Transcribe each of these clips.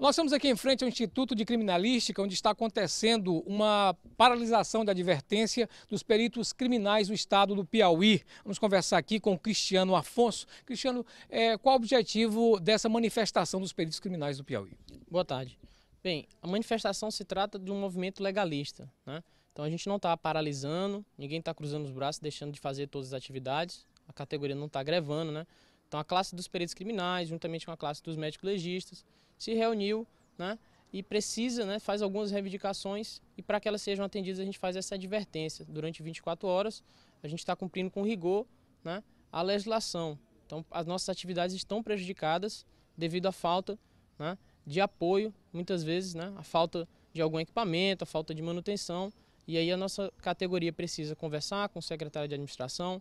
Nós estamos aqui em frente ao Instituto de Criminalística, onde está acontecendo uma paralisação da advertência dos peritos criminais do estado do Piauí. Vamos conversar aqui com Cristiano Afonso. Cristiano, é, qual o objetivo dessa manifestação dos peritos criminais do Piauí? Boa tarde. Bem, a manifestação se trata de um movimento legalista, né? Então a gente não está paralisando, ninguém está cruzando os braços, deixando de fazer todas as atividades, a categoria não está grevando, né? Então a classe dos peritos criminais, juntamente com a classe dos médicos legistas, se reuniu né, e precisa, né, faz algumas reivindicações e para que elas sejam atendidas a gente faz essa advertência. Durante 24 horas a gente está cumprindo com rigor né, a legislação. Então as nossas atividades estão prejudicadas devido à falta né, de apoio, muitas vezes, né, a falta de algum equipamento, a falta de manutenção. E aí a nossa categoria precisa conversar com o secretário de administração,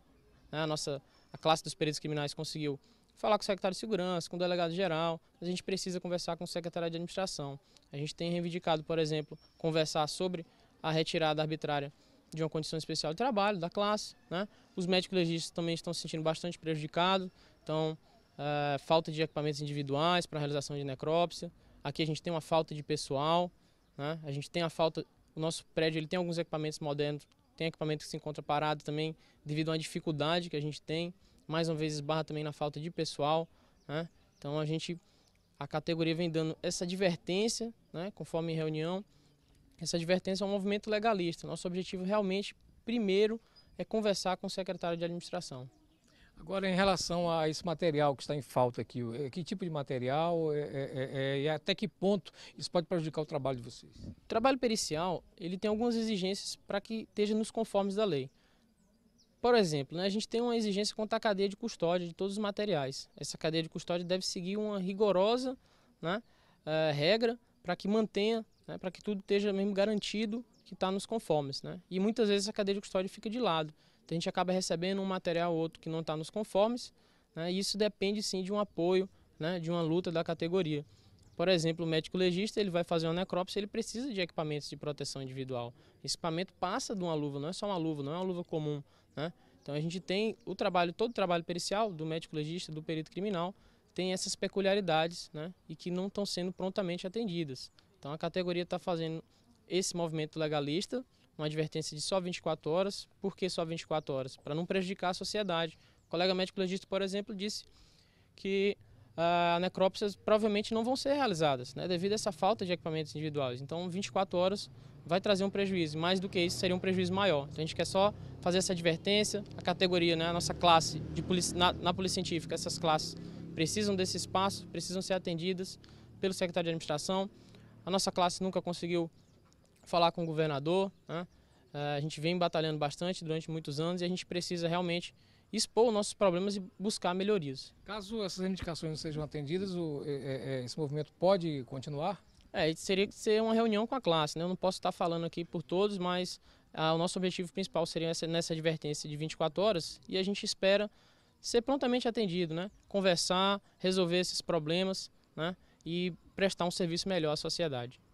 né, a nossa a classe dos peritos criminais conseguiu falar com o secretário de segurança, com o delegado geral, a gente precisa conversar com o secretário de administração. A gente tem reivindicado, por exemplo, conversar sobre a retirada arbitrária de uma condição especial de trabalho, da classe. Né? Os médicos legistas também estão se sentindo bastante prejudicados, então, é, falta de equipamentos individuais para a realização de necrópsia. Aqui a gente tem uma falta de pessoal, né? a gente tem a falta, o nosso prédio ele tem alguns equipamentos modernos, tem equipamento que se encontra parado também devido a uma dificuldade que a gente tem mais uma vez esbarra também na falta de pessoal. Né? Então a gente, a categoria vem dando essa advertência, né? conforme reunião, essa advertência é um movimento legalista. Nosso objetivo realmente, primeiro, é conversar com o secretário de administração. Agora, em relação a esse material que está em falta aqui, é, que tipo de material é, é, é, é, e até que ponto isso pode prejudicar o trabalho de vocês? O trabalho pericial, ele tem algumas exigências para que esteja nos conformes da lei. Por exemplo, né, a gente tem uma exigência quanto à cadeia de custódia de todos os materiais. Essa cadeia de custódia deve seguir uma rigorosa né, uh, regra para que mantenha, né, para que tudo esteja mesmo garantido que está nos conformes. Né? E muitas vezes essa cadeia de custódia fica de lado. Então a gente acaba recebendo um material ou outro que não está nos conformes. Né, e isso depende sim de um apoio, né, de uma luta da categoria. Por exemplo, o médico legista ele vai fazer uma necrópsia, ele precisa de equipamentos de proteção individual. Esse equipamento passa de uma luva, não é só uma luva, não é uma luva comum. Né? Então a gente tem o trabalho, todo o trabalho pericial do médico legista, do perito criminal, tem essas peculiaridades né? e que não estão sendo prontamente atendidas. Então a categoria está fazendo esse movimento legalista, uma advertência de só 24 horas. Por que só 24 horas? Para não prejudicar a sociedade. O colega médico legista, por exemplo, disse que a necrópsias provavelmente não vão ser realizadas, né, devido a essa falta de equipamentos individuais. Então, 24 horas vai trazer um prejuízo, mais do que isso seria um prejuízo maior. Então, a gente quer só fazer essa advertência, a categoria, né, a nossa classe de polícia, na, na Polícia Científica, essas classes precisam desse espaço, precisam ser atendidas pelo secretário de administração. A nossa classe nunca conseguiu falar com o governador, né? Eh, a gente vem batalhando bastante durante muitos anos e a gente precisa realmente expor nossos problemas e buscar melhorias. Caso essas indicações não sejam atendidas, o, é, é, é esse movimento pode continuar? É, seria que ser uma reunião com a classe, né? Eu não posso estar falando aqui por todos, mas ah, o nosso objetivo principal seria essa, nessa advertência de 24 horas e a gente espera ser prontamente atendido, né? Conversar, resolver esses problemas, né? E prestar um serviço melhor à sociedade.